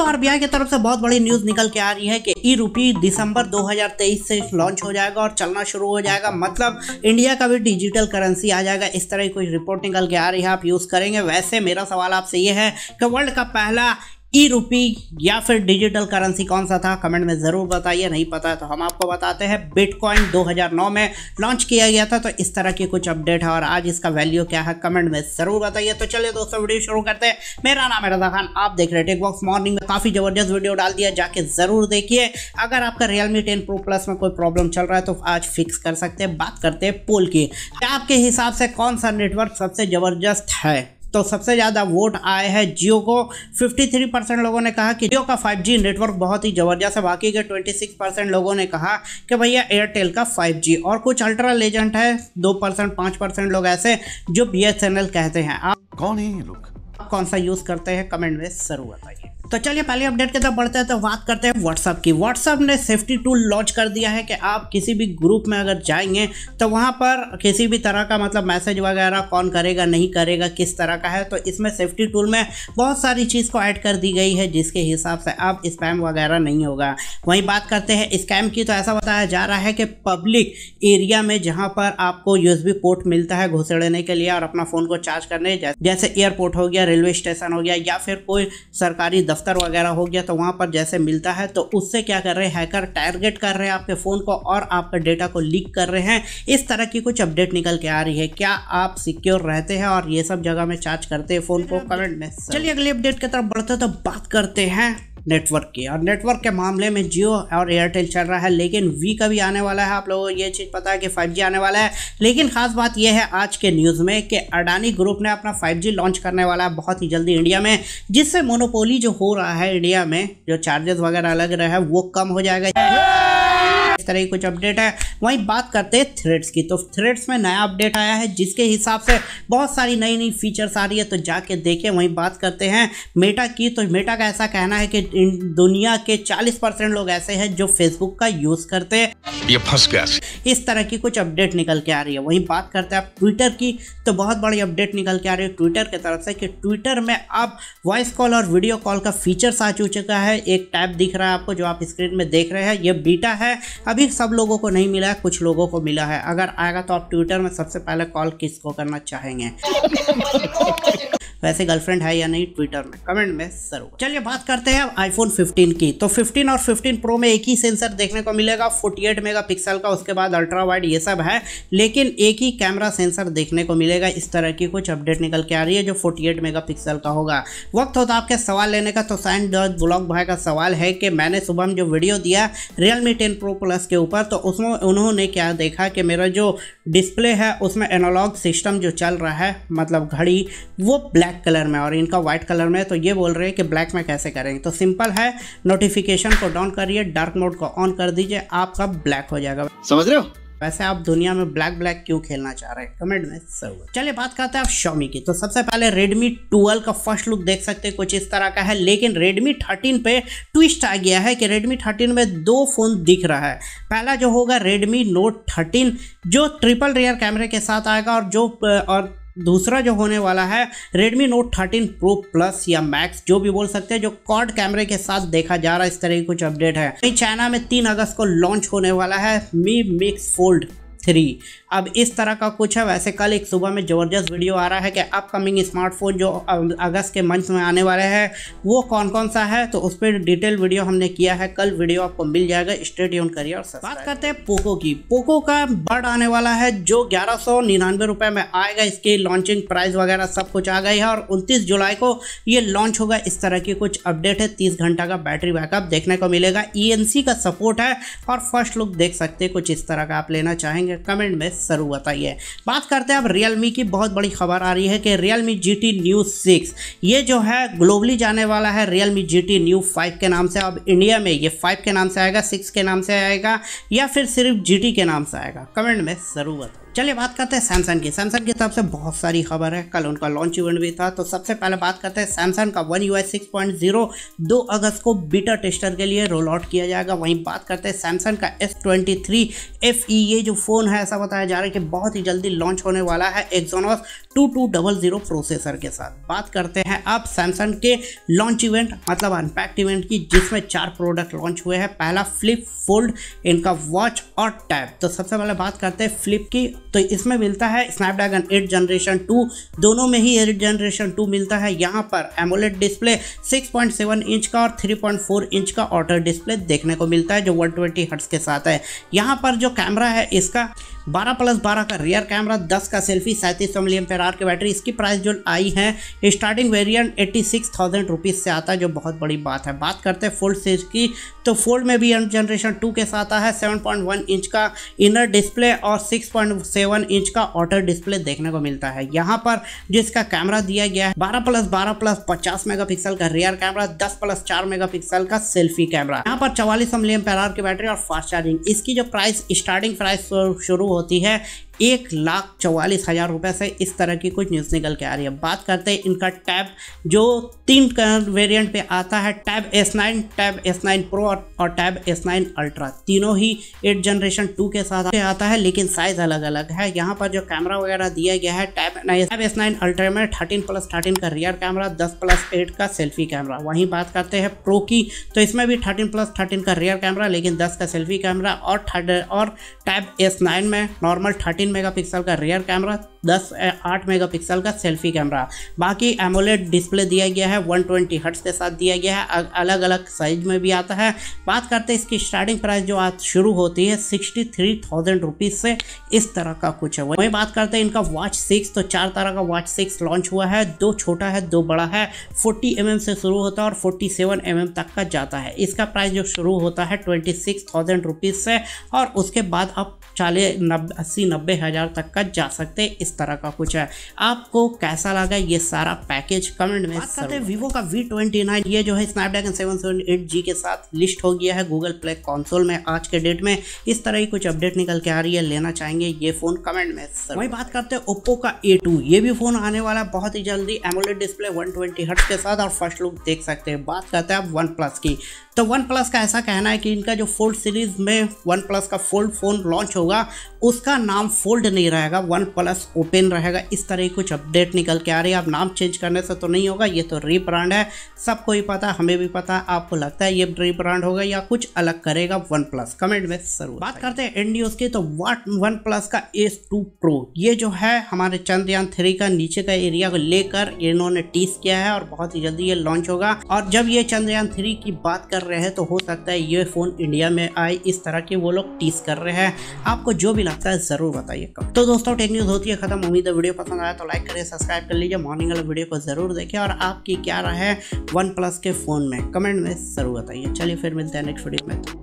दोस्तों आरबीआई की तरफ से बहुत बड़ी न्यूज निकल के आ रही है कि ई रूपी दिसंबर 2023 से लॉन्च हो जाएगा और चलना शुरू हो जाएगा मतलब इंडिया का भी डिजिटल करेंसी आ जाएगा इस तरह की कुछ रिपोर्ट निकल के आ रही है आप यूज करेंगे वैसे मेरा सवाल आपसे ये है कि वर्ल्ड का पहला ई रूपी या फिर डिजिटल करेंसी कौन सा था कमेंट में ज़रूर बताइए नहीं पता तो हम आपको बताते हैं बिटकॉइन 2009 में लॉन्च किया गया था तो इस तरह की कुछ अपडेट है और आज इसका वैल्यू क्या है कमेंट में ज़रूर बताइए तो चलिए दोस्तों वीडियो शुरू करते हैं मेरा नाम है रजा खान आप देख रहे हैं टेकबॉक्स मॉर्निंग में काफ़ी ज़बरदस्त वीडियो डाल दिया जाके ज़रूर देखिए अगर आपका रियलमी टेन प्रो प्लस में कोई प्रॉब्लम चल रहा है तो आज फिक्स कर सकते हैं बात करते हैं पोल की आपके हिसाब से कौन सा नेटवर्क सबसे ज़बरदस्त है तो सबसे ज़्यादा वोट आए हैं जियो को 53 परसेंट लोगों ने कहा कि जियो का 5G नेटवर्क बहुत ही ज़बरदस्त है बाकी के 26 परसेंट लोगों ने कहा कि भैया एयरटेल का 5G और कुछ अल्ट्रा लेजेंट है दो परसेंट पाँच परसेंट लोग ऐसे जो बी कहते हैं आप कौन है ये लोग आप कौन सा यूज़ करते हैं कमेंट में ज़रूर बताइए तो चलिए पहले अपडेट की तरफ बढ़ते हैं तो बात करते हैं व्हाट्सअप की व्हाट्सअप ने सेफ्टी टूल लॉन्च कर दिया है कि आप किसी भी ग्रुप में अगर जाएंगे तो वहाँ पर किसी भी तरह का मतलब मैसेज वगैरह कौन करेगा नहीं करेगा किस तरह का है तो इसमें सेफ्टी टूल में बहुत सारी चीज़ को ऐड कर दी गई है जिसके हिसाब से आप स्पैम वगैरह नहीं होगा वहीं बात करते हैं स्कैम की तो ऐसा बताया जा रहा है कि पब्लिक एरिया में जहां पर आपको यूएसबी पोर्ट मिलता है घुसड़ने के लिए और अपना फ़ोन को चार्ज करने जैसे एयरपोर्ट हो गया रेलवे स्टेशन हो गया या फिर कोई सरकारी दफ्तर वगैरह हो गया तो वहाँ पर जैसे मिलता है तो उससे क्या कर रहे हैं हैकर टारगेट कर रहे हैं आपके फ़ोन को और आपके डेटा को लीक कर रहे हैं इस तरह की कुछ अपडेट निकल के आ रही है क्या आप सिक्योर रहते हैं और ये सब जगह में चार्ज करते हैं फ़ोन को कमेंट में चलिए अगली अपडेट की तरफ बढ़ते तो बात करते हैं नेटवर्क की और नेटवर्क के मामले में जियो और एयरटेल चल रहा है लेकिन वी का भी आने वाला है आप लोगों को ये चीज़ पता है कि 5G आने वाला है लेकिन ख़ास बात यह है आज के न्यूज़ में कि अडानी ग्रुप ने अपना 5G लॉन्च करने वाला है बहुत ही जल्दी इंडिया में जिससे मोनोपोली जो हो रहा है इंडिया में जो चार्जेस वगैरह लग रहे हैं वो कम हो जाएगा इस तरह की कुछ अपडेट है वहीं बात करते हैं थ्रेड्स की तो थ्रेड्स में नया अपडेट आया है जिसके हिसाब से बहुत सारी नई नई फीचर्स आ रही है तो जाके देखें वहीं बात करते हैं मेटा की तो मेटा का ऐसा कहना है कि दुनिया के 40 परसेंट लोग ऐसे हैं जो फेसबुक का यूज़ करते हैं इस तरह की कुछ अपडेट निकल के आ रही है वहीं बात करते हैं आप ट्विटर की तो बहुत बड़ी अपडेट निकल के आ रही है ट्विटर की तरफ से कि ट्विटर में अब वॉइस कॉल और वीडियो कॉल का फीचर्स आ चुका है एक टैब दिख रहा है आपको जो आप स्क्रीन में देख रहे हैं ये बीटा है अभी सब लोगों को नहीं मिला है कुछ लोगों को मिला है अगर आएगा तो आप ट्विटर में सबसे पहले कॉल किसको करना चाहेंगे वैसे गर्लफ्रेंड है या नहीं ट्विटर में कमेंट में सर चलिए बात करते हैं आईफोन 15 की तो 15 और 15 प्रो में एक ही सेंसर देखने को मिलेगा 48 मेगापिक्सल का उसके बाद अल्ट्रा वाइड ये सब है लेकिन एक ही कैमरा सेंसर देखने को मिलेगा इस तरह की कुछ अपडेट निकल के आ रही है जो 48 मेगापिक्सल का होगा वक्त होता आपके सवाल लेने का तो साइन जॉर्ज ब्लॉग भाई का सवाल है कि मैंने सुबह जो वीडियो दिया Realme ten pro plus के ऊपर तो उसमें उन्होंने क्या देखा कि मेरा जो डिस्प्ले है उसमें एनोलॉग सिस्टम जो चल रहा है मतलब घड़ी वो ब्लैक ब्लैक कलर में और इनका व्हाइट कलर में तो ये बोल रहे हैं कि ब्लैक में कैसे करेंगे तो सिंपल है नोटिफिकेशन को डाउन करिए डार्क मोड को ऑन कर दीजिए आपका ब्लैक हो जाएगा समझ रहे हो वैसे आप दुनिया में ब्लैक ब्लैक क्यों खेलना चाह रहे हैं कमेंट में जरूर चलिए बात करते हैं आप शॉमी की तो सबसे पहले Redmi 12 का फर्स्ट लुक देख सकते हैं कुछ इस तरह का है लेकिन Redmi 13 पे ट्विस्ट आ गया है कि Redmi 13 में दो फोन दिख रहा है पहला जो होगा Redmi Note 13 जो ट्रिपल रियर कैमरे के साथ आएगा और जो और दूसरा जो होने वाला है Redmi Note 13 Pro Plus या Max जो भी बोल सकते हैं जो कॉड कैमरे के साथ देखा जा रहा है इस तरह की कुछ अपडेट है चाइना में तीन अगस्त को लॉन्च होने वाला है Mi Mix Fold थ्री अब इस तरह का कुछ है वैसे कल एक सुबह में ज़बरदस्त वीडियो आ रहा है कि अपकमिंग स्मार्टफोन जो अगस्त के मंच में आने वाले हैं वो कौन कौन सा है तो उस पर डिटेल वीडियो हमने किया है कल वीडियो आपको मिल जाएगा स्टेट यून करिए और बात करते हैं पोको की पोको का बर्ड आने वाला है जो ग्यारह सौ निन्यानवे रुपये में आएगा इसकी लॉन्चिंग प्राइस वगैरह सब कुछ आ गई है और उनतीस जुलाई को ये लॉन्च होगा इस तरह की कुछ अपडेट है तीस घंटा का बैटरी बैकअप देखने को मिलेगा ई e का सपोर्ट है और फर्स्ट लुक देख सकते हैं कुछ इस तरह का आप लेना चाहेंगे कमेंट में शुरू हुआ था ये बात करते हैं अब रियलमी की बहुत बड़ी खबर आ रही है कि Realme G T new six ये जो है ग्लोबली जाने वाला है Realme G T new five के नाम से अब इंडिया में ये फाइव के नाम से आएगा सिक्स के नाम से आएगा या फिर सिर्फ जी टी के नाम से आएगा कमेंट में ज़रूर बताओ चलिए बात करते हैं सैमसंग की सैमसंग की तरफ से बहुत सारी खबर है कल उनका लॉन्च इवेंट भी था तो सबसे पहले बात करते हैं सैमसंग का one UI six point zero दो अगस्त को बीटा टेस्टर के लिए रोल आउट किया जाएगा वहीं बात करते हैं सैमसंग का S twenty three F E ये जो फ़ोन है ऐसा बताया जा रहा है कि बहुत ही जल्दी लॉन्च होने वाला है Exynos two two double zero processor के साथ बात करते हैं आप सैमसंग के लॉन्च इवेंट मतलब अनपैक्ट इवेंट की जिसमें चार प्रोडक्ट लॉन्च हुए हैं पहला फ्लिप फोल्ड इनका वॉच और टैब तो सबसे पहले बात करते हैं फ्लिप की तो इसमें मिलता है स्नैपड्रैगन एट जनरेशन टू दोनों में ही एट जनरेशन टू मिलता है यहाँ पर एमोलेट डिस्प्ले 6.7 इंच का और 3.4 इंच का ऑटर डिस्प्ले देखने को मिलता है जो 120 ट्वेंटी के साथ है यहाँ पर जो कैमरा है इसका 12 प्लस 12 का रियर कैमरा 10 का सेल्फी सैंतीस सौ मिलियम पेरार की बैटरी इसकी प्राइस जो आई है starting variant eighty six thousand rupees से आता है जो बहुत बड़ी बात है बात करते हैं फोल्ड सेज की तो फोल्ड में भी जनरेशन टू के साथ आता है सेवन पॉइंट वन इंच का इनर डिस्प्ले और सिक्स पॉइंट सेवन इंच का ऑटर डिस्प्ले देखने को मिलता है यहाँ पर जो इसका कैमरा दिया गया है बारह प्लस बारह प्लस पचास पिक्सल का रियर कैमरा दस प्लस चार पिक्सल का सेल्फी कैमरा यहाँ पर चवालीस सौ मिलियम पेरार की बैटरी और फास्ट चार्जिंग इसकी जो प्राइस स्टार्टिंग प्राइस शुरू हो होती है एक लाख चौवालीस हज़ार रुपये से इस तरह की कुछ न्यूज़ निकल के आ रही है बात करते हैं इनका टैब जो तीन कलर वेरिएंट पे आता है tab S nine tab S nine pro और टैब एस नाइन अल्ट्रा तीनों ही एट जनरेशन टू के साथ आता है लेकिन साइज़ अलग अलग है यहाँ पर जो कैमरा वगैरह दिया गया है tab tab S nine ultra में थर्टीन प्लस थर्टीन का रियर कैमरा दस प्लस एट का सेल्फी कैमरा वहीं बात करते हैं प्रो की तो इसमें भी थर्टीन प्लस थर्टीन का रियर कैमरा लेकिन दस का सेल्फी कैमरा और और टैब एस नाइन में नॉर्मल थर्टीन मेगापिक्सल का रियर कैमरा दस आठ मेगापिक्सल का सेल्फी कैमरा बाकी एमोलेड डिस्प्ले दिया गया है 120 ट्वेंटी हट्स के साथ दिया गया है अलग अलग साइज में भी आता है बात करते हैं इसकी स्टार्टिंग प्राइस जो आज शुरू होती है सिक्सटी थ्री थाउजेंड रुपीज़ से इस तरह का कुछ है वहीं बात करते हैं इनका वॉच सिक्स तो चार तरह का वॉच सिक्स लॉन्च हुआ है दो छोटा है दो बड़ा है फोर्टी एम से शुरू होता है और फोर्टी सेवन mm तक का जाता है इसका प्राइस जो शुरू होता है ट्वेंटी सिक्स थाउजेंड रुपीज़ से और उसके बाद आप चालीस नब्बे अस्सी नब्बे हज़ार तक का जा सकते हैं इस तरह का कुछ है आपको कैसा लगा ये सारा पैकेज कमेंट में बात करते हैं वीवो का वी ट्वेंटी नाइन ये जो है Snapdragon seven seven eight G के साथ लिस्ट हो गया है गूगल प्ले कॉन्सोल में आज के डेट में इस तरह की कुछ अपडेट निकल के आ रही है लेना चाहेंगे ये फोन कमेंट में वही बात करते हैं ओप्पो का ए टू ये भी फोन आने वाला है बहुत ही जल्दी AMOLED display one twenty hertz के साथ और फर्स्ट लुक देख सकते हैं बात करते हैं आप वन प्लस की तो वन प्लस का ऐसा कहना है कि इनका जो फोल्ड सीरीज में वन प्लस का फोल्ड फोन लॉन्च होगा उसका नाम फोल्ड नहीं रहेगा वन प्लस ओपन रहेगा इस तरह की कुछ अपडेट निकल के आ रही है अब नाम चेंज करने से तो नहीं होगा ये तो रीब्रांड है सबको ही पता हमें भी पता है आपको लगता है ये रीब्रांड होगा या कुछ अलग करेगा वन प्लस कमेंट में जरूर बात करते हैं एंड न्यूज़ की तो वाट वन प्लस का एस टू प्रो ये जो है हमारे चंद्रयान थ्री का नीचे का एरिया को लेकर इन्होंने टीस किया है और बहुत ही जल्दी ये लॉन्च होगा और जब ये चंद्रयान थ्री की बात कर रहे हैं तो हो सकता है ये फ़ोन इंडिया में आए इस तरह के वो लोग टीस कर रहे हैं आपको जो भी लगता है ज़रूर बताइए तो दोस्तों टेक न्यूज़ होती है ख़त्म उम्मीद है वीडियो पसंद आया तो लाइक करिए सब्सक्राइब कर लीजिए मॉर्निंग वाले वीडियो को ज़रूर देखिए और आपकी क्या राय है वन प्लस के फ़ोन में कमेंट में ज़रूर बताइए चलिए फिर मिलते हैं नेक्स्ट वीडियो में